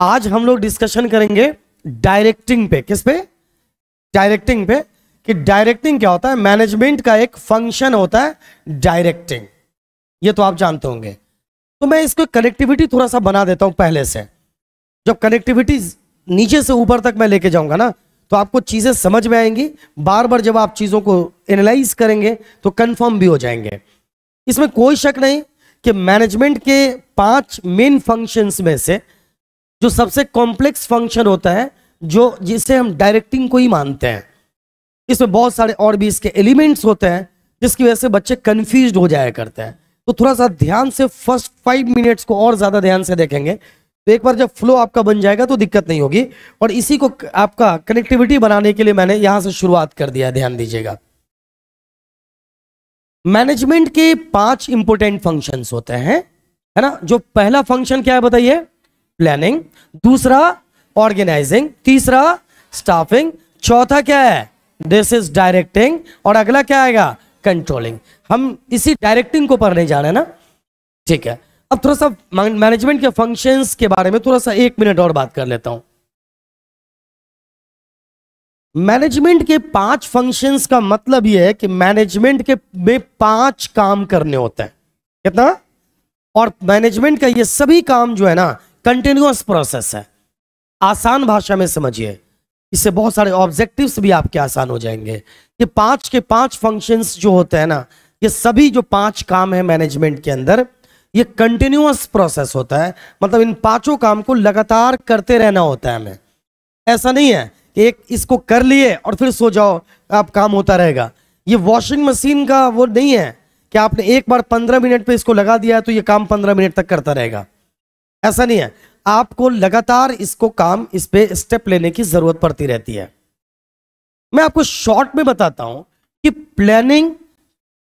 आज हम लोग डिस्कशन करेंगे डायरेक्टिंग पे किस पे डायरेक्टिंग पे कि डायरेक्टिंग क्या होता है मैनेजमेंट का एक फंक्शन होता है डायरेक्टिंग ये तो आप जानते होंगे तो मैं इसको कनेक्टिविटी थोड़ा सा बना देता हूं पहले से जब कनेक्टिविटी नीचे से ऊपर तक मैं लेके जाऊंगा ना तो आपको चीजें समझ में आएंगी बार बार जब आप चीजों को एनालाइज करेंगे तो कंफर्म भी हो जाएंगे इसमें कोई शक नहीं कि मैनेजमेंट के पांच मेन फंक्शंस में से जो सबसे कॉम्प्लेक्स फंक्शन होता है जो जिसे हम डायरेक्टिंग को ही मानते हैं इसमें बहुत सारे और भी इसके एलिमेंट्स होते हैं जिसकी वजह से बच्चे कंफ्यूज हो जाया करते हैं तो थोड़ा सा ध्यान से फर्स्ट फाइव मिनट्स को और ज़्यादा ध्यान से देखेंगे तो एक बार जब फ्लो आपका बन जाएगा तो दिक्कत नहीं होगी और इसी को आपका कनेक्टिविटी बनाने के लिए मैंने यहां से शुरुआत कर दिया ध्यान दीजिएगा मैनेजमेंट के पांच इंपोर्टेंट फंक्शंस होते हैं है ना जो पहला फंक्शन क्या है बताइए प्लानिंग दूसरा ऑर्गेनाइजिंग तीसरा स्टाफिंग चौथा क्या है दिस इज डायरेक्टिंग और अगला क्या आएगा कंट्रोलिंग हम इसी डायरेक्टिंग को पढ़ने जा रहे हैं ना ठीक है अब थोड़ा सा मैनेजमेंट के फंक्शंस के बारे में थोड़ा सा एक मिनट और बात कर लेता हूं मैनेजमेंट के पांच फंक्शंस का मतलब यह है कि मैनेजमेंट के में पांच काम करने होते हैं कितना और मैनेजमेंट का ये सभी काम जो है ना कंटिन्यूस प्रोसेस है आसान भाषा में समझिए इससे बहुत सारे ऑब्जेक्टिव्स भी आपके आसान हो जाएंगे ये पांच के पांच फंक्शंस जो होते हैं ना ये सभी जो पांच काम है मैनेजमेंट के अंदर ये कंटिन्यूस प्रोसेस होता है मतलब इन पांचों काम को लगातार करते रहना होता है हमें ऐसा नहीं है कि एक इसको कर लिए और फिर सो जाओ आप काम होता रहेगा ये वॉशिंग मशीन का वो नहीं है कि आपने एक बार पंद्रह मिनट पे इसको लगा दिया है तो ये काम पंद्रह मिनट तक करता रहेगा ऐसा नहीं है आपको लगातार इसको काम इस पे स्टेप लेने की जरूरत पड़ती रहती है मैं आपको शॉर्ट में बताता हूं कि प्लानिंग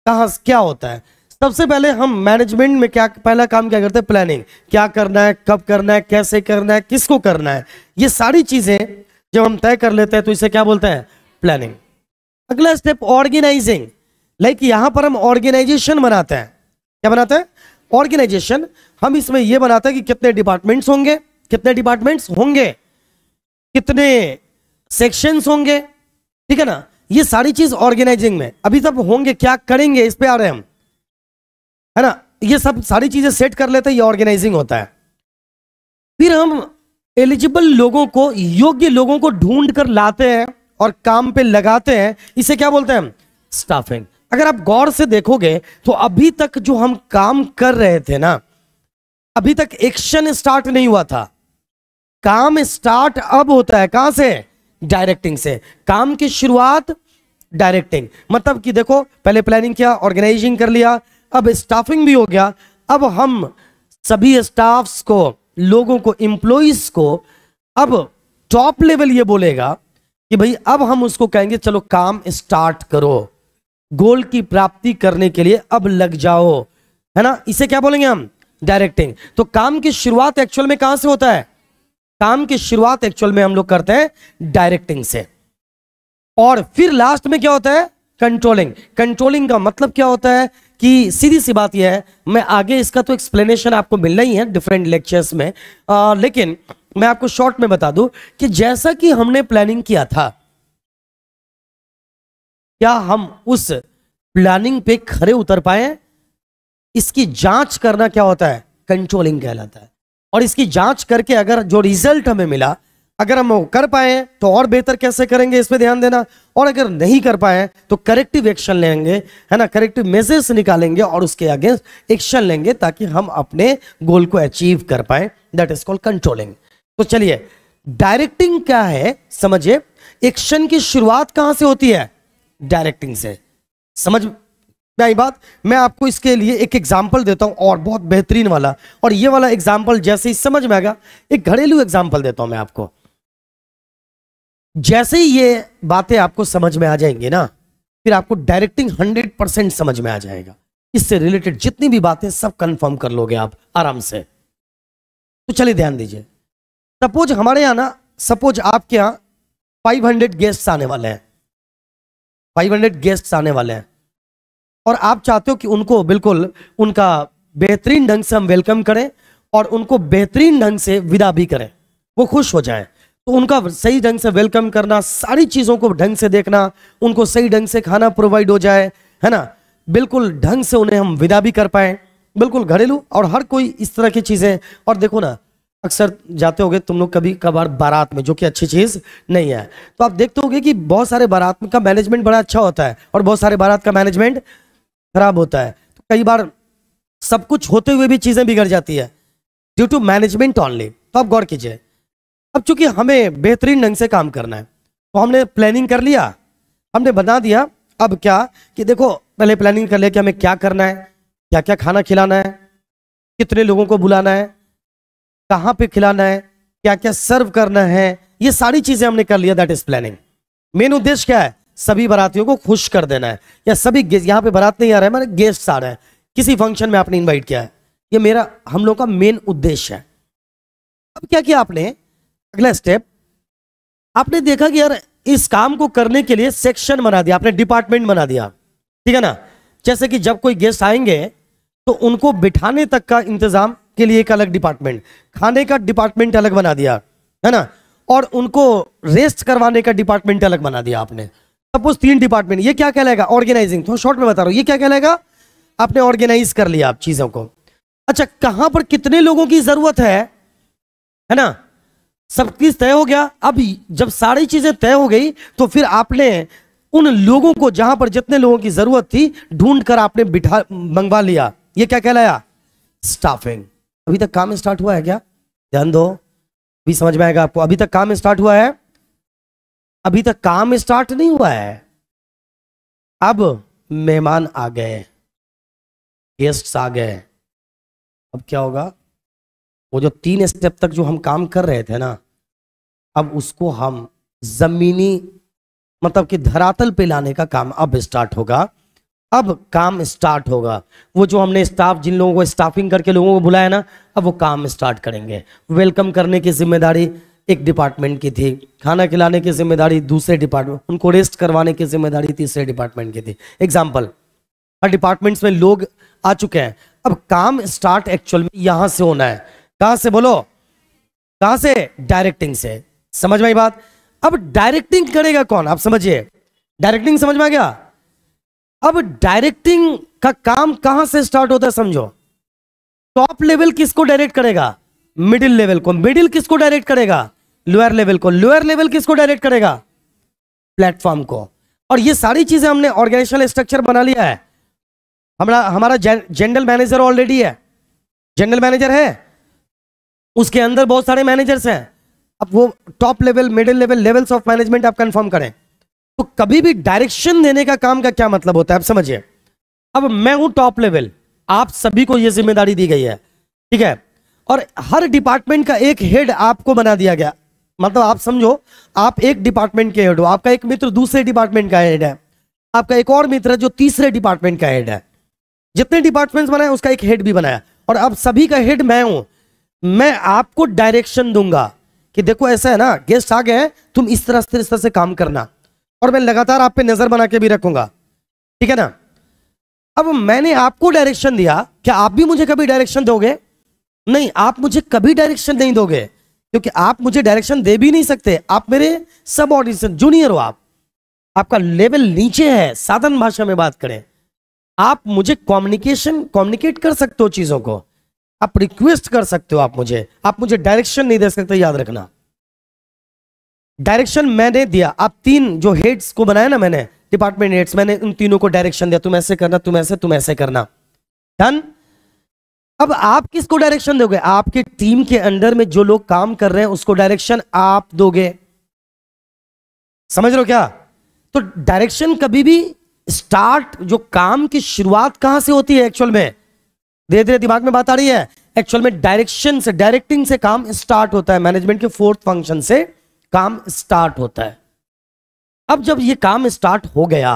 कहा क्या होता है सबसे पहले हम मैनेजमेंट में क्या पहला काम क्या करते हैं प्लानिंग क्या करना है कब करना है कैसे करना है किसको करना है ये सारी चीजें जब हम तय कर लेते हैं तो इसे क्या बोलते हैं प्लानिंग अगला स्टेप ऑर्गेनाइजिंग लाइक यहां पर हम ऑर्गेनाइजेशन बनाते हैं क्या बनाते हैं ऑर्गेनाइजेशन हम इसमें यह बनाते हैं कि कितने डिपार्टमेंट्स होंगे कितने डिपार्टमेंट्स होंगे कितने सेक्शंस होंगे ठीक है ना ये सारी चीज ऑर्गेनाइजिंग में अभी सब होंगे क्या करेंगे इस पे आ रहे हम है ना ये सब सारी चीजें सेट कर लेते हैं ये ऑर्गेनाइजिंग होता है फिर हम एलिजिबल लोगों को योग्य लोगों को ढूंढ कर लाते हैं और काम पे लगाते हैं इसे क्या बोलते हैं स्टाफिंग अगर आप गौर से देखोगे तो अभी तक जो हम काम कर रहे थे ना अभी तक एक्शन स्टार्ट नहीं हुआ था काम स्टार्ट अब होता है कहां से डायरेक्टिंग से काम की शुरुआत डायरेक्टिंग मतलब कि देखो पहले प्लानिंग किया ऑर्गेनाइजिंग कर लिया अब स्टाफिंग भी हो गया अब हम सभी स्टाफ्स को लोगों को एम्प्लॉयज को अब टॉप लेवल ये बोलेगा कि भाई अब हम उसको कहेंगे चलो काम स्टार्ट करो गोल की प्राप्ति करने के लिए अब लग जाओ है ना इसे क्या बोलेंगे हम डायरेक्टिंग तो काम की शुरुआत एक्चुअल में कहां से होता है काम की शुरुआत एक्चुअल में हम लोग करते हैं डायरेक्टिंग से और फिर लास्ट में क्या होता है कंट्रोलिंग कंट्रोलिंग का मतलब क्या होता है कि सीधी सी बात यह है मैं आगे इसका तो एक्सप्लेनेशन आपको मिलना ही है डिफरेंट लेक्चर्स में आ, लेकिन मैं आपको शॉर्ट में बता दूं कि जैसा कि हमने प्लानिंग किया था क्या हम उस प्लानिंग पे खड़े उतर पाए इसकी जांच करना क्या होता है कंट्रोलिंग कहलाता है और इसकी जांच करके अगर जो रिजल्ट हमें मिला अगर हम कर पाए तो और बेहतर कैसे करेंगे इस पर ध्यान देना और अगर नहीं कर पाए तो करेक्टिव एक्शन लेंगे है ना करेक्टिव मेजर्स निकालेंगे और उसके अगेंस्ट एक्शन लेंगे ताकि हम अपने गोल को अचीव कर पाए दैट इज कॉल्ड कंट्रोलिंग तो चलिए डायरेक्टिंग क्या है समझिए एक्शन की शुरुआत कहां से होती है डायरेक्टिंग से समझ में आई बात मैं आपको इसके लिए एक एग्जाम्पल देता हूं और बहुत बेहतरीन वाला और ये वाला एग्जाम्पल जैसे ही समझ में आएगा एक घरेलू एग्जाम्पल देता हूं मैं आपको जैसे ही ये बातें आपको समझ में आ जाएंगी ना फिर आपको डायरेक्टिंग हंड्रेड परसेंट समझ में आ जाएगा इससे रिलेटेड जितनी भी बातें सब कंफर्म कर लोगे आप आराम से तो चलिए ध्यान दीजिए सपोज हमारे यहां ना सपोज आपके फाइव हंड्रेड गेस्ट आने वाले हैं फाइव हंड्रेड गेस्ट आने वाले हैं और आप चाहते हो कि उनको बिल्कुल उनका बेहतरीन ढंग से हम वेलकम करें और उनको बेहतरीन ढंग से विदा भी करें वो खुश हो जाए तो उनका सही ढंग से वेलकम करना सारी चीज़ों को ढंग से देखना उनको सही ढंग से खाना प्रोवाइड हो जाए है ना बिल्कुल ढंग से उन्हें हम विदा भी कर पाए बिल्कुल घरेलू और हर कोई इस तरह की चीज़ें और देखो ना अक्सर जाते होगे तुम लोग कभी कभार बारात में जो कि अच्छी चीज़ नहीं है तो आप देखते होगे कि बहुत सारे बारात का मैनेजमेंट बड़ा अच्छा होता है और बहुत सारे बारात का मैनेजमेंट खराब होता है तो कई बार सब कुछ होते हुए भी चीज़ें बिगड़ जाती है ड्यू टू मैनेजमेंट ऑनली तो आप गौर कीजिए अब चूंकि हमें बेहतरीन ढंग से काम करना है तो हमने प्लानिंग कर लिया हमने बना दिया अब क्या कि देखो पहले प्लानिंग कर लिया कि हमें क्या करना है क्या क्या खाना खिलाना है कितने लोगों को बुलाना है कहाँ पे खिलाना है क्या क्या सर्व करना है ये सारी चीजें हमने कर लिया दैट इज प्लानिंग मेन उद्देश्य क्या है सभी बरातियों को खुश कर देना है या सभी यहाँ पे बरात नहीं आ रहे मेरे गेस्ट आ रहे हैं किसी फंक्शन में आपने इन्वाइट किया है ये मेरा हम लोग का मेन उद्देश्य है अब क्या किया आपने अगला स्टेप आपने देखा कि यार इस काम को करने के लिए सेक्शन बना दिया आपने डिपार्टमेंट बना दिया ठीक है ना जैसे कि जब कोई गेस्ट आएंगे तो उनको बिठाने तक का इंतजाम के लिए एक अलग डिपार्टमेंट खाने का डिपार्टमेंट अलग बना दिया है ना और उनको रेस्ट करवाने का डिपार्टमेंट अलग बना दिया आपने सपोज तीन डिपार्टमेंट ये क्या कहलाएगा ऑर्गेनाइजिंग थोड़ा शॉर्ट में बता रहा हूँ ये क्या कहलाएगा आपने ऑर्गेनाइज कर लिया आप चीजों को अच्छा कहां पर कितने लोगों की जरूरत है है ना सब चीज तय हो गया अब जब सारी चीजें तय हो गई तो फिर आपने उन लोगों को जहां पर जितने लोगों की जरूरत थी ढूंढ कर आपने बिठा मंगवा लिया ये क्या कहलाया स्टाफिंग अभी तक काम स्टार्ट हुआ है क्या ध्यान दो भी समझ में आएगा आपको अभी तक काम स्टार्ट हुआ है अभी तक काम स्टार्ट नहीं हुआ है अब मेहमान आ गए गेस्ट आ गए अब क्या होगा वो जो तीन स्टेप तक जो हम काम कर रहे थे ना अब उसको हम जमीनी मतलब कि धरातल पे लाने का काम अब स्टार्ट होगा अब काम स्टार्ट होगा वो जो हमने स्टाफ जिन लोगों को स्टाफिंग करके लोगों को बुलाया ना अब वो काम स्टार्ट करेंगे वेलकम करने की जिम्मेदारी एक डिपार्टमेंट की थी खाना खिलाने की जिम्मेदारी दूसरे डिपार्टमेंट उनको रेस्ट करवाने की जिम्मेदारी तीसरे डिपार्टमेंट की थी एग्जाम्पल हर डिपार्टमेंट्स में लोग आ चुके हैं अब काम स्टार्ट एक्चुअल में यहां से होना है कहां से बोलो कहां से डायरेक्टिंग से समझ में बात अब डायरेक्टिंग करेगा कौन आप समझिए डायरेक्टिंग समझ में आ गया अब डायरेक्टिंग का काम कहां से स्टार्ट होता है समझो टॉप लेवल किसको डायरेक्ट करेगा मिडिल लेवल को मिडिल किसको डायरेक्ट करेगा लोअर लेवल को लोअर लेवल किसको डायरेक्ट करेगा प्लेटफॉर्म को और ये सारी चीजें हमने ऑर्गेनाइजेशनल स्ट्रक्चर बना लिया है हमारा हमारा जनरल मैनेजर ऑलरेडी है जनरल मैनेजर है उसके अंदर बहुत सारे मैनेजर्स हैं अब वो top level middle level levels of management आप कंफर्म करें तो कभी भी डायरेक्शन देने का काम का क्या मतलब होता है आप समझिए अब मैं हूं टॉप लेवल आप सभी को यह जिम्मेदारी दी गई है ठीक है और हर डिपार्टमेंट का एक हेड आपको बना दिया गया मतलब आप समझो आप एक डिपार्टमेंट के हेड हो आपका एक मित्र दूसरे डिपार्टमेंट का हेड है आपका एक और मित्र है जो तीसरे डिपार्टमेंट का हेड है जितने डिपार्टमेंट्स बनाए उसका एक हेड भी बनाया और अब सभी का हेड मैं हूं मैं आपको डायरेक्शन दूंगा कि देखो ऐसा है ना गेस्ट आ गए तुम इस तरह से इस तरह से काम करना और मैं लगातार आप पे नजर बना के भी रखूंगा ठीक है ना अब मैंने आपको डायरेक्शन दिया क्या आप भी मुझे कभी डायरेक्शन दोगे नहीं आप मुझे कभी डायरेक्शन नहीं दोगे क्योंकि आप मुझे डायरेक्शन दे भी नहीं सकते आप मेरे सब ऑडिशन जूनियर हो आप आपका लेवल नीचे है साधन भाषा में बात करें आप मुझे कम्युनिकेशन कम्युनिकेट कर सकते हो चीजों को आप रिक्वेस्ट कर सकते हो आप मुझे आप मुझे डायरेक्शन नहीं दे सकते याद रखना डायरेक्शन मैंने दिया आप तीन जो हेड्स को बनाया ना मैंने डिपार्टमेंट हेड्स मैंने उन तीनों को डायरेक्शन दिया तुम ऐसे करना तुम ऐसे तुम ऐसे करना डन अब आप किसको डायरेक्शन दोगे आपके टीम के अंडर में जो लोग काम कर रहे हैं उसको डायरेक्शन आप दोगे समझ रहे हो क्या तो डायरेक्शन कभी भी स्टार्ट जो काम की शुरुआत कहां से होती है एक्चुअल में धीरे धीरे दिमाग में बात आ रही है एक्चुअल में डायरेक्शन से डायरेक्टिंग से काम स्टार्ट होता है मैनेजमेंट के फोर्थ फंक्शन से काम स्टार्ट होता है अब जब ये काम स्टार्ट हो गया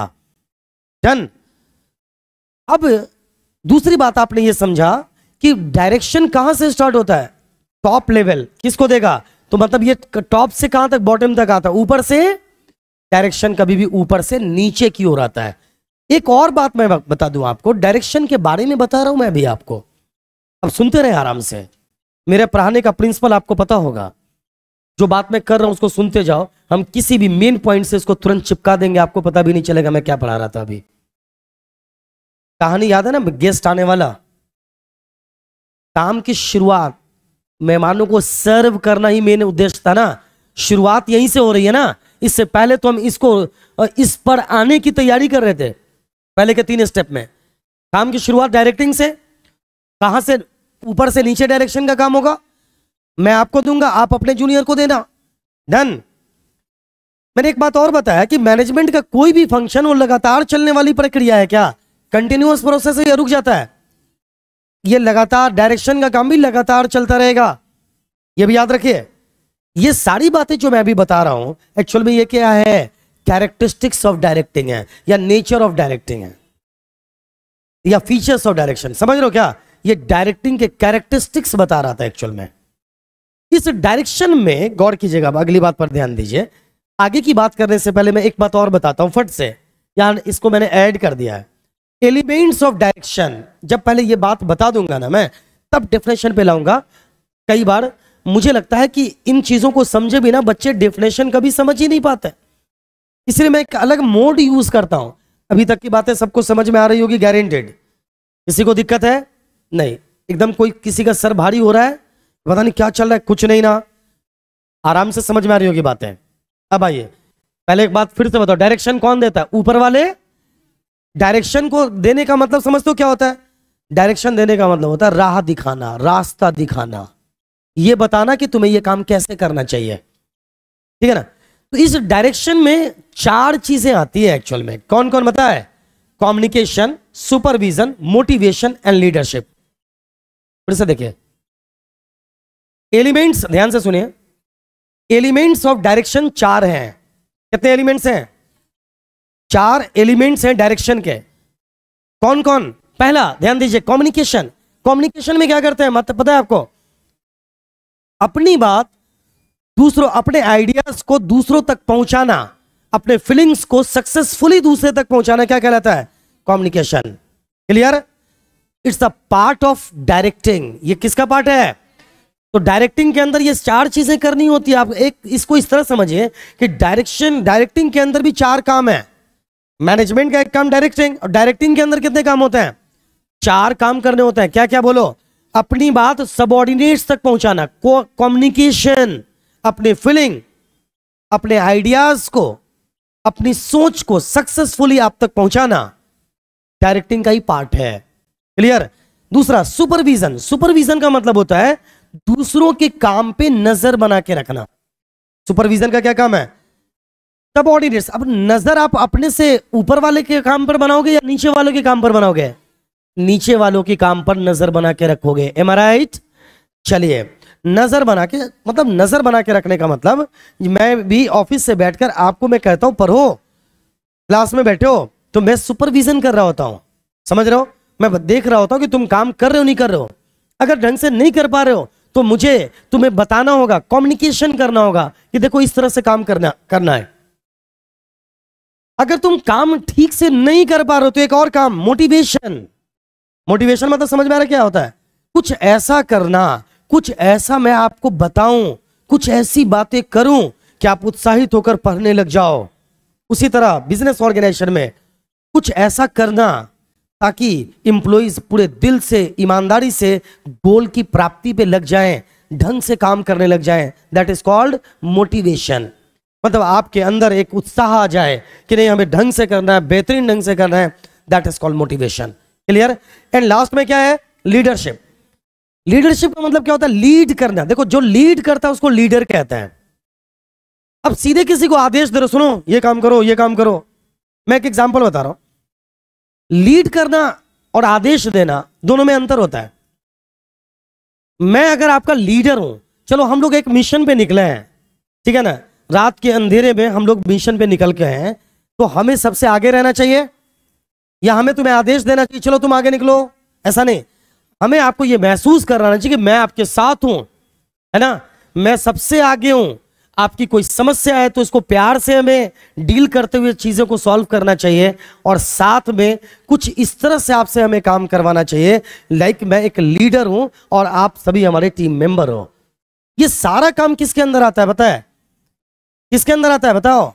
डन अब दूसरी बात आपने ये समझा कि डायरेक्शन कहां से स्टार्ट होता है टॉप लेवल किसको देगा तो मतलब ये टॉप से कहां तक बॉटम तक आता है ऊपर से डायरेक्शन कभी भी ऊपर से नीचे की ओर आता है एक और बात मैं बता दूं आपको डायरेक्शन के बारे में बता रहा हूं मैं भी आपको अब सुनते रहे आराम से मेरे पढ़ाने का प्रिंसिपल आपको पता होगा जो बात मैं कर रहा हूं उसको सुनते जाओ हम किसी भी मेन पॉइंट से इसको तुरंत चिपका देंगे आपको पता भी नहीं चलेगा मैं क्या पढ़ा रहा था अभी कहानी याद है ना गेस्ट आने वाला काम की शुरुआत मेहमानों को सर्व करना ही मेन उद्देश्य था ना शुरुआत यहीं से हो रही है ना इससे पहले तो हम इसको इस पर आने की तैयारी कर रहे थे पहले के तीन स्टेप में काम की शुरुआत डायरेक्टिंग से कहां से ऊपर से नीचे डायरेक्शन का काम होगा मैं आपको दूंगा आप अपने जूनियर को देना डन मैंने एक बात और बताया कि मैनेजमेंट का कोई भी फंक्शन वो लगातार चलने वाली प्रक्रिया है क्या कंटिन्यूस प्रोसेस है या रुक जाता है ये लगातार डायरेक्शन का काम भी लगातार चलता रहेगा ये भी याद रखिए ये सारी बातें जो मैं अभी बता रहा हूं एक्चुअल में ये क्या है कैरेक्टरिस्टिक्स ऑफ डायरेक्टिंग है या नेचर ऑफ डायरेक्टिंग है या फीचर्स ऑफ डायरेक्शन समझ रहे हो क्या ये डायरेक्टिंग के कैरेक्टरिस्टिक्स बता रहा था एक्चुअल में इस डायरेक्शन में गौर कीजिएगा अगली बात पर ध्यान दीजिए आगे की बात करने से पहले मैं एक बात और बताता हूं फट से यार इसको मैंने ऐड कर दिया है एलिमेंट्स ऑफ डायरेक्शन जब पहले ये बात बता दूंगा ना मैं तब डेफिनेशन पे लाऊंगा कई बार मुझे लगता है कि इन चीज़ों को समझे बिना बच्चे डेफिनेशन कभी समझ ही नहीं पाते इसलिए मैं एक अलग मोड यूज़ करता हूं अभी तक की बातें सबको समझ में आ रही होगी गारंटेड किसी को दिक्कत है नहीं एकदम कोई किसी का सर भारी हो रहा है पता नहीं क्या चल रहा है कुछ नहीं ना आराम से समझ में आ रही होगी बातें अब आइए पहले एक बात फिर से बताओ डायरेक्शन कौन देता है ऊपर वाले डायरेक्शन को देने का मतलब समझते हो क्या होता है डायरेक्शन देने का मतलब होता है राह दिखाना रास्ता दिखाना ये बताना कि तुम्हें ये काम कैसे करना चाहिए ठीक है ना तो इस डायरेक्शन में चार चीजें आती है एक्चुअल में कौन कौन बता है communication supervision motivation and leadership फिर से देखिए एलिमेंट्स ध्यान से सुनिए एलिमेंट्स ऑफ डायरेक्शन चार हैं कितने एलिमेंट्स हैं चार एलिमेंट्स हैं डायरेक्शन के कौन कौन पहला ध्यान दीजिए कम्युनिकेशन कम्युनिकेशन में क्या करते हैं मतलब पता है आपको अपनी बात दूसरों अपने आइडियाज को दूसरों तक पहुंचाना अपने फीलिंग्स को सक्सेसफुली दूसरे तक पहुंचाना क्या कहलाता है communication clear it's a part of directing ये किसका पार्ट है तो डायरेक्टिंग के अंदर ये चार चीजें करनी होती है आप एक इसको इस तरह समझिए कि डायरेक्शन डायरेक्टिंग के अंदर भी चार काम है मैनेजमेंट का एक काम डायरेक्टिंग और डायरेक्टिंग के अंदर कितने काम होते हैं चार काम करने होते हैं क्या क्या बोलो अपनी बात सबॉर्डिनेट्स तक पहुंचाना कम्युनिकेशन अपने फीलिंग अपने आइडियाज को अपनी सोच को सक्सेसफुली आप तक पहुंचाना डायरेक्टिंग का ही पार्ट है क्लियर दूसरा सुपरविजन सुपरविजन का मतलब होता है दूसरों के काम पे नजर बना के रखना सुपरविजन का क्या काम है तब ऑर्डिनेट्स अब नजर आप अपने से ऊपर वाले के काम पर बनाओगे या नीचे वालों के काम पर बनाओगे नीचे वालों के काम पर नजर बना के रखोगे एम राइट चलिए नजर बना के मतलब नजर बना के रखने का मतलब मैं भी ऑफिस से बैठकर आपको मैं कहता हूं पढ़ो क्लास में बैठे हो तो मैं सुपरविजन कर रहा होता हूं समझ रहे हो मैं देख रहा होता हूं कि तुम काम कर रहे हो नहीं कर रहे हो अगर ढंग से नहीं कर पा रहे हो तो मुझे तुम्हें बताना होगा कम्युनिकेशन करना होगा कि देखो इस तरह से काम करना करना है अगर तुम काम ठीक से नहीं कर पा रहे हो तो एक और काम मोटिवेशन मोटिवेशन मतलब समझ में आ रहा क्या होता है कुछ ऐसा करना कुछ ऐसा मैं आपको बताऊं कुछ ऐसी बातें करूं कि आप उत्साहित होकर पढ़ने लग जाओ उसी तरह बिजनेस ऑर्गेनाइजेशन में कुछ ऐसा करना ताकि इम्प्लॉयज़ पूरे दिल से ईमानदारी से गोल की प्राप्ति पे लग जाएं ढंग से काम करने लग जाएं दैट इज़ कॉल्ड मोटिवेशन मतलब आपके अंदर एक उत्साह आ जाए कि नहीं हमें ढंग से करना है बेहतरीन ढंग से करना है that is called motivation clear and last में क्या है लीडरशिप लीडरशिप का मतलब क्या होता है लीड करना देखो जो लीड करता है उसको लीडर कहते हैं अब सीधे किसी को आदेश दे रहे सुनो ये काम करो ये काम करो मैं एक एग्जाम्पल बता रहा हूं लीड करना और आदेश देना दोनों में अंतर होता है मैं अगर आपका लीडर हूं चलो हम लोग एक मिशन पे निकले हैं ठीक है ना रात के अंधेरे में हम लोग मिशन पे निकल के हैं तो हमें सबसे आगे रहना चाहिए या हमें तुम्हें आदेश देना चाहिए चलो तुम आगे निकलो ऐसा नहीं हमें आपको यह महसूस कराना चाहिए कि मैं आपके साथ हूं है ना मैं सबसे आगे हूं आपकी कोई समस्या है तो इसको प्यार से हमें डील करते हुए चीज़ों को सॉल्व करना चाहिए और साथ में कुछ इस तरह से आपसे हमें काम करवाना चाहिए लाइक मैं एक लीडर हूं और आप सभी हमारे टीम मेंबर हो ये सारा काम किसके अंदर आता है बताए किसके अंदर आता है बताओ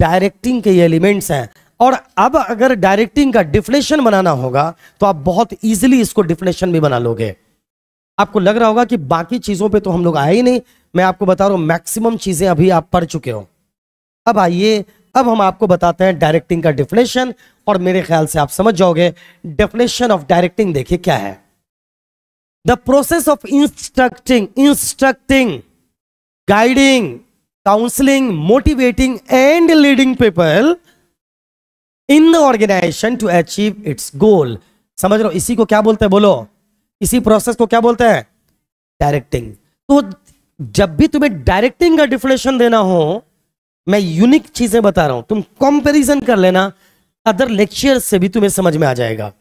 डायरेक्टिंग के ये एलिमेंट्स हैं और अब अगर डायरेक्टिंग का डिफिनेशन बनाना होगा तो आप बहुत इजीली इसको डिफिनेशन भी बना लोगे आपको लग रहा होगा कि बाकी चीजों पे तो हम लोग आए ही नहीं मैं आपको बता रहा हूं मैक्सिमम चीज़ें अभी आप पढ़ चुके हो अब आइए अब हम आपको बताते हैं डायरेक्टिंग का डेफिनेशन और मेरे ख्याल से आप समझ जाओगे डेफिनेशन ऑफ डायरेक्टिंग देखिए क्या है the process of instructing instructing guiding counselling motivating and leading people in the organisation to achieve its goal समझ लो इसी को क्या बोलते हैं बोलो इसी प्रोसेस को क्या बोलते हैं डायरेक्टिंग तो जब भी तुम्हें डायरेक्टिंग का डिफिनेशन देना हो मैं यूनिक चीजें बता रहा हूं तुम कंपैरिजन कर लेना अदर लेक्चर से भी तुम्हें समझ में आ जाएगा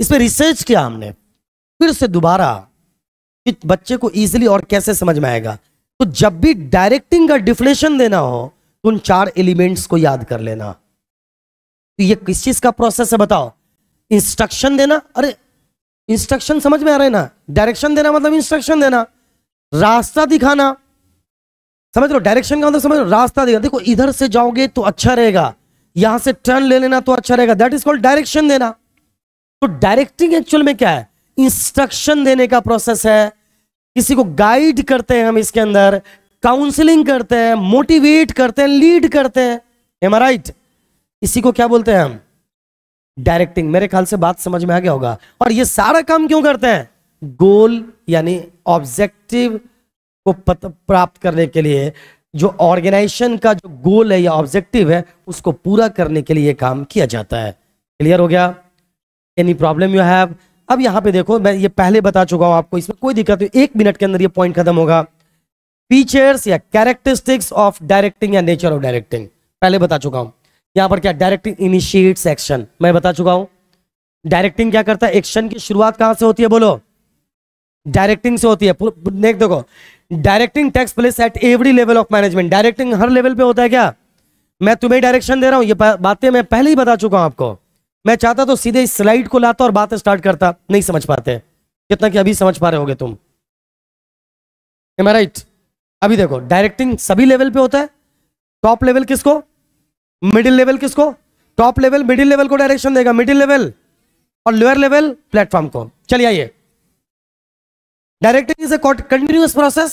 इस पर रिसर्च किया हमने फिर से दोबारा कि बच्चे को इजीली और कैसे समझ में आएगा तो जब भी डायरेक्टिंग का डिफिनेशन देना हो तो उन चार एलिमेंट्स को याद कर लेना तो ये किस चीज का प्रोसेस है बताओ इंस्ट्रक्शन देना अरे इंस्ट्रक्शन समझ में आ रहे ना डायरेक्शन देना मतलब इंस्ट्रक्शन देना रास्ता दिखाना समझ लो डायरेक्शन का मतलब समझ लो रास्ता दिखा देखो इधर से जाओगे तो अच्छा रहेगा यहां से टर्न ले लेना तो अच्छा रहेगा दैट इज कॉल्ड डायरेक्शन देना तो डायरेक्टिंग एक्चुअल में क्या है इंस्ट्रक्शन देने का प्रोसेस है किसी को गाइड करते हैं हम इसके अंदर काउंसलिंग करते हैं मोटिवेट करते हैं लीड करते हैं एम राइट इसी को क्या बोलते हैं हम डायरेक्टिंग मेरे ख्याल से बात समझ में आ गया होगा और ये सारा काम क्यों करते हैं गोल यानी ऑब्जेक्टिव को प्राप्त करने के लिए जो ऑर्गेनाइजेशन का जो गोल है या ऑब्जेक्टिव है उसको पूरा करने के लिए काम किया जाता है क्लियर हो गया एनी प्रॉब्लम यू हैव अब यहां पे देखो मैं ये पहले बता चुका हूं आपको इसमें कोई दिक्कत नहीं एक मिनट के अंदर ये पॉइंट खत्म होगा फीचर्स या कैरेक्टरिस्टिक्स ऑफ डायरेक्टिंग या नेचर ऑफ डायरेक्टिंग पहले बता चुका हूं यहां पर क्या डायरेक्टिंग इनिशिएट्स एक्शन मैं बता चुका हूँ डायरेक्टिंग क्या करता है एक्शन की शुरुआत कहां से होती है बोलो डायरेक्टिंग से होती है देखो directing takes place at every level of management directing हर लेवल पे होता है क्या मैं तुम्हें डायरेक्शन दे रहा हूं ये बातें मैं पहले ही बता चुका हूं आपको मैं चाहता तो सीधे इस स्लाइड को लाता और बात स्टार्ट करता नहीं समझ पाते कितना कि अभी समझ पा रहे होगे तुम राइट अभी देखो डायरेक्टिंग सभी लेवल पे होता है टॉप लेवल किसको मिडिल लेवल किसको टॉप लेवल मिडिल लेवल को डायरेक्शन देगा मिडिल लेवल और लोअर लेवल प्लेटफॉर्म को चलिए आइए directing is a continuous process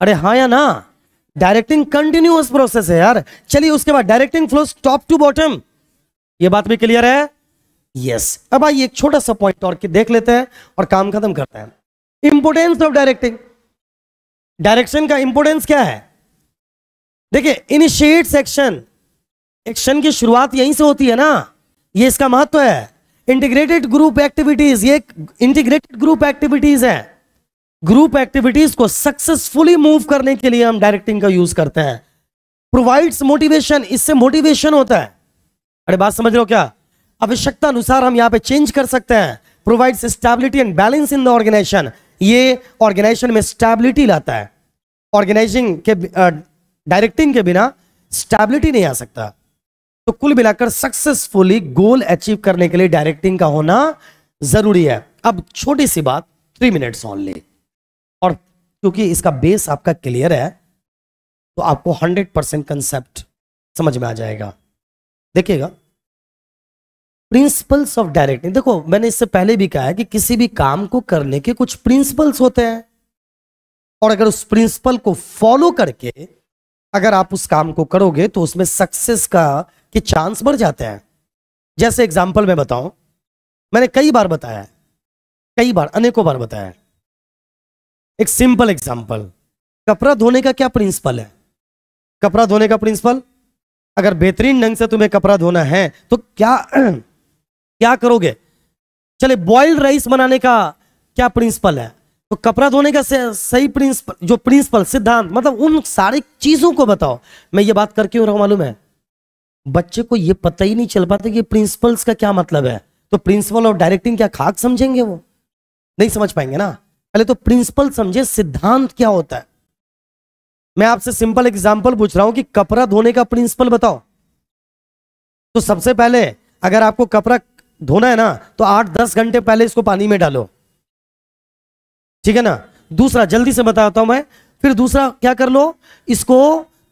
अरे हाँ या ना डायरेक्टिंग कंटिन्यूस प्रोसेस है यार चलिए उसके बाद directing flow top to bottom ये बात भी क्लियर है यस अब आइए एक छोटा सा पॉइंट और देख लेते हैं और काम खत्म करते हैं इंपोर्टेंस ऑफ डायरेक्टिंग डायरेक्शन का इंपोर्टेंस क्या है देखिए इनिशिएट सेक्शन एक्शन की शुरुआत यहीं से होती है ना ये इसका महत्व है इंटीग्रेटेड ग्रुप एक्टिविटीज ये इंटीग्रेटेड ग्रुप एक्टिविटीज है ग्रुप एक्टिविटीज को सक्सेसफुली मूव करने के लिए हम डायरेक्टिंग का यूज करते हैं प्रोवाइड्स मोटिवेशन इससे मोटिवेशन होता है अरे बात समझ रहे हो क्या आवश्यकता अनुसार हम यहां पे चेंज कर सकते हैं provides stability and balance in the organisation ये ऑर्गेनाइजेशन में स्टेबिलिटी लाता है ऑर्गेनाइजिंग के डायरेक्टिंग के बिना स्टेबिलिटी नहीं आ सकता तो कुल मिलाकर सक्सेसफुली गोल अचीव करने के लिए डायरेक्टिंग का होना जरूरी है अब छोटी सी बात थ्री मिनट्स ऑनली क्योंकि इसका बेस आपका क्लियर है तो आपको हंड्रेड परसेंट कंसेप्ट समझ में आ जाएगा देखिएगा प्रिंसिपल्स ऑफ डायरेक्टिंग देखो मैंने इससे पहले भी कहा है कि किसी भी काम को करने के कुछ प्रिंसिपल्स होते हैं और अगर उस प्रिंसिपल को फॉलो करके अगर आप उस काम को करोगे तो उसमें सक्सेस का के चांस बढ़ जाते हैं जैसे एग्जाम्पल मैं बताऊं मैंने कई बार बताया कई बार अनेकों बार बताया एक सिंपल एग्जाम्पल कपड़ा धोने का क्या प्रिंसिपल है कपड़ा धोने का प्रिंसिपल अगर बेहतरीन ढंग से तुम्हें कपड़ा धोना है तो क्या क्या करोगे चले बॉइल्ड राइस बनाने का क्या प्रिंसिपल है तो कपड़ा धोने का सही प्रिंसिपल जो प्रिंसिपल सिद्धांत मतलब उन सारी चीजों को बताओ मैं ये बात करके हूं मालूम है बच्चे को ये पता ही नहीं चल पाता कि प्रिंसिपल्स का क्या मतलब है तो प्रिंसिपल और डायरेक्टिंग क्या खाक समझेंगे वो नहीं समझ पाएंगे ना पहले तो प्रिंसिपल समझे सिद्धांत क्या होता है मैं आपसे सिंपल एग्जाम्पल पूछ रहा हूं कि कपड़ा धोने का प्रिंसिपल बताओ तो सबसे पहले अगर आपको कपड़ा धोना है ना तो आठ दस घंटे पहले इसको पानी में डालो ठीक है ना दूसरा जल्दी से बताता हूं मैं फिर दूसरा क्या कर लो इसको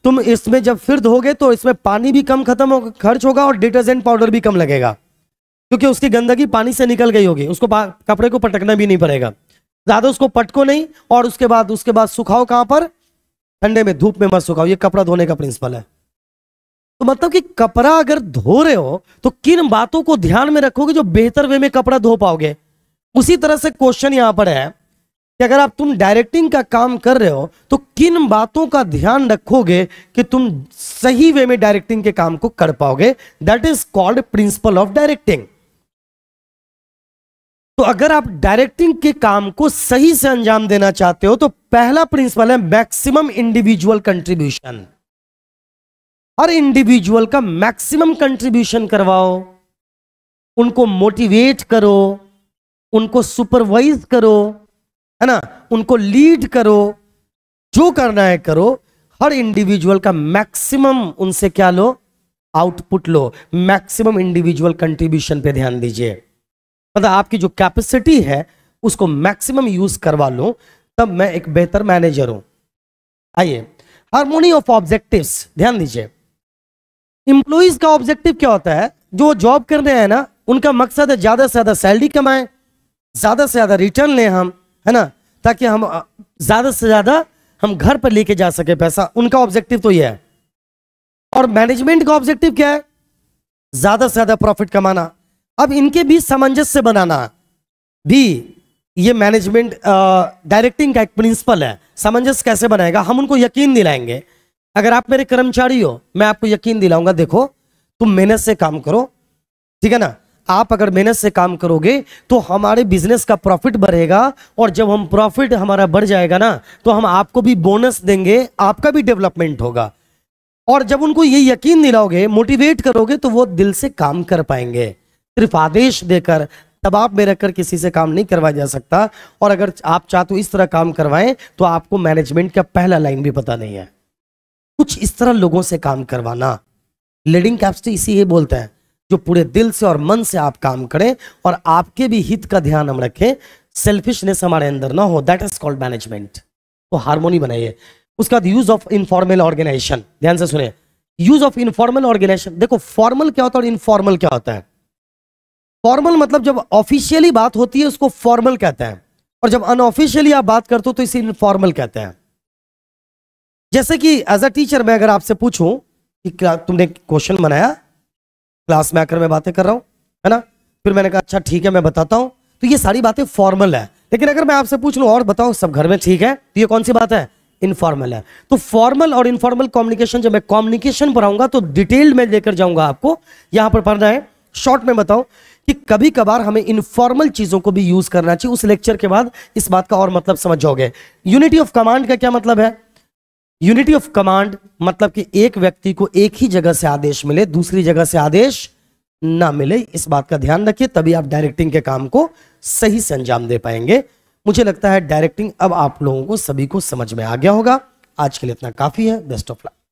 तुम इसमें जब फिर धोगे तो इसमें पानी भी कम खत्म हो खर्च होगा और डिटर्जेंट पाउडर भी कम लगेगा क्योंकि उसकी गंदगी पानी से निकल गई होगी उसको कपड़े को पटकना भी नहीं पड़ेगा ज्यादा उसको पटको नहीं और उसके बाद उसके बाद सुखाओ कहां पर ठंडे में धूप में मत सुखाओ ये कपड़ा धोने का प्रिंसिपल है तो मतलब कि कपड़ा अगर धो रहे हो तो किन बातों को ध्यान में रखोगे जो बेहतर वे में कपड़ा धो पाओगे उसी तरह से क्वेश्चन यहां पर है कि अगर आप तुम डायरेक्टिंग का काम कर रहे हो तो किन बातों का ध्यान रखोगे कि तुम सही वे में डायरेक्टिंग के काम को कर पाओगे that is called principle of directing तो अगर आप डायरेक्टिंग के काम को सही से अंजाम देना चाहते हो तो पहला प्रिंसिपल है मैक्सिमम इंडिविजुअल कंट्रीब्यूशन हर इंडिविजुअल का मैक्सिमम कंट्रीब्यूशन करवाओ उनको मोटिवेट करो उनको सुपरवाइज करो है ना उनको लीड करो जो करना है करो हर इंडिविजुअल का मैक्सिमम उनसे क्या लो आउटपुट लो मैक्सिमम इंडिविजुअल कंट्रीब्यूशन पे ध्यान दीजिए मतलब आपकी जो कैपेसिटी है उसको मैक्सिमम यूज करवा लूं तब मैं एक बेहतर मैनेजर हूं आइए हारमोनी ऑफ ऑब्जेक्टिव्स ध्यान दीजिए इंप्लॉइज का ऑब्जेक्टिव क्या होता है जो जॉब करने हैं ना उनका मकसद है ज्यादा से ज्यादा सैलरी कमाएं ज्यादा से ज्यादा रिटर्न लें हम है ना ताकि हम ज्यादा से ज्यादा हम घर पर लेके जा सके पैसा उनका ऑब्जेक्टिव तो यह है और मैनेजमेंट का ऑब्जेक्टिव क्या है ज्यादा से ज्यादा प्रॉफिट कमाना अब इनके बीच सामंजस्य बनाना भी ये मैनेजमेंट डायरेक्टिंग का एक प्रिंसिपल है सामंजस्य कैसे बनाएगा हम उनको यकीन दिलाएंगे अगर आप मेरे कर्मचारी हो मैं आपको यकीन दिलाऊंगा देखो तुम मेहनत से काम करो ठीक है ना आप अगर मेहनत से काम करोगे तो हमारे बिजनेस का प्रॉफिट बढ़ेगा और जब हम प्रॉफिट हमारा बढ़ जाएगा ना तो हम आपको भी बोनस देंगे आपका भी डेवलपमेंट होगा और जब उनको ये यकीन दिलाओगे मोटिवेट करोगे तो वो दिल से काम कर पाएंगे सिर्फ आदेश देकर दबाव में रखकर किसी से काम नहीं करवाया जा सकता और अगर आप चाहते हो इस तरह काम करवाएं तो आपको मैनेजमेंट का पहला लाइन भी पता नहीं है कुछ इस तरह लोगों से काम करवाना लीडिंग कैपेसिटी तो इसी ही बोलते हैं जो पूरे दिल से और मन से आप काम करें और आपके भी हित का ध्यान हम रखें सेल्फिशनेस हमारे अंदर ना हो दैट इज कॉल्ड मैनेजमेंट तो हारमोनी बनाइए उसके बाद यूज ऑफ इनफॉर्मल ऑर्गेनाइजेशन ध्यान से सुने यूज ऑफ इनफॉर्मल ऑर्गेनाइजेशन देखो फॉर्मल क्या होता है और इनफॉर्मल क्या होता है फॉर्मल मतलब जब ऑफिशियली बात होती है उसको फॉर्मल कहते हैं और जब अनऑफिशियली आप बात करते हो तो इसे इनफॉर्मल कहते हैं जैसे कि एज अ टीचर मैं अगर आपसे पूछूं कि तुमने क्वेश्चन बनाया क्लास में आकर मैं बातें कर रहा हूं है ना फिर मैंने कहा अच्छा ठीक है मैं बताता हूं तो ये सारी बातें फॉर्मल है लेकिन अगर मैं आपसे पूछ लू और बताओ सब घर में ठीक है तो ये कौन सी बात है इनफॉर्मल है तो फॉर्मल और इनफॉर्मल कम्युनिकेशन जब मैं कम्युनिकेशन पर आऊंगा तो डिटेल में लेकर जाऊंगा आपको यहां पर पढ़ना है शॉर्ट में बताऊं कि कभी कभार हमें इनफॉर्मल चीजों को भी यूज करना चाहिए उस लेक्चर के बाद इस बात का और मतलब समझ जाओगे यूनिटी ऑफ कमांड का क्या मतलब है यूनिटी ऑफ कमांड मतलब कि एक व्यक्ति को एक ही जगह से आदेश मिले दूसरी जगह से आदेश ना मिले इस बात का ध्यान रखिए तभी आप डायरेक्टिंग के काम को सही से अंजाम दे पाएंगे मुझे लगता है डायरेक्टिंग अब आप लोगों को सभी को समझ में आ गया होगा आज के लिए इतना काफी है बेस्ट ऑफ लक